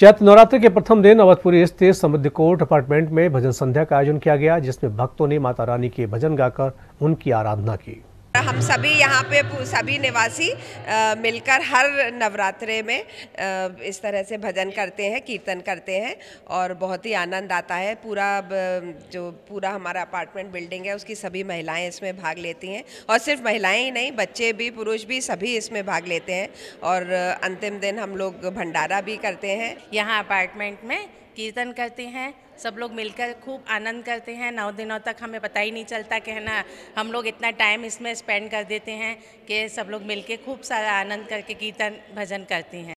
चैत नवरात्र के प्रथम दिन अवधपुरी स्थित समृद्ध कोर्ट अपार्टमेंट में भजन संध्या का आयोजन किया गया जिसमें भक्तों ने माता रानी के भजन गाकर उनकी आराधना की हम सभी यहाँ पे सभी निवासी आ, मिलकर हर नवरात्रे में आ, इस तरह से भजन करते हैं कीर्तन करते हैं और बहुत ही आनंद आता है पूरा जो पूरा हमारा अपार्टमेंट बिल्डिंग है उसकी सभी महिलाएं इसमें भाग लेती हैं और सिर्फ महिलाएं ही नहीं बच्चे भी पुरुष भी सभी इसमें भाग लेते हैं और अंतिम दिन हम लोग भंडारा भी करते हैं यहाँ अपार्टमेंट में कीर्तन करते हैं सब लोग मिलकर खूब आनंद करते हैं नौ दिनों तक हमें पता ही नहीं चलता कि है ना हम लोग इतना टाइम इसमें स्पेंड कर देते हैं कि सब लोग मिलकर खूब सारा आनंद करके कीर्तन भजन करते हैं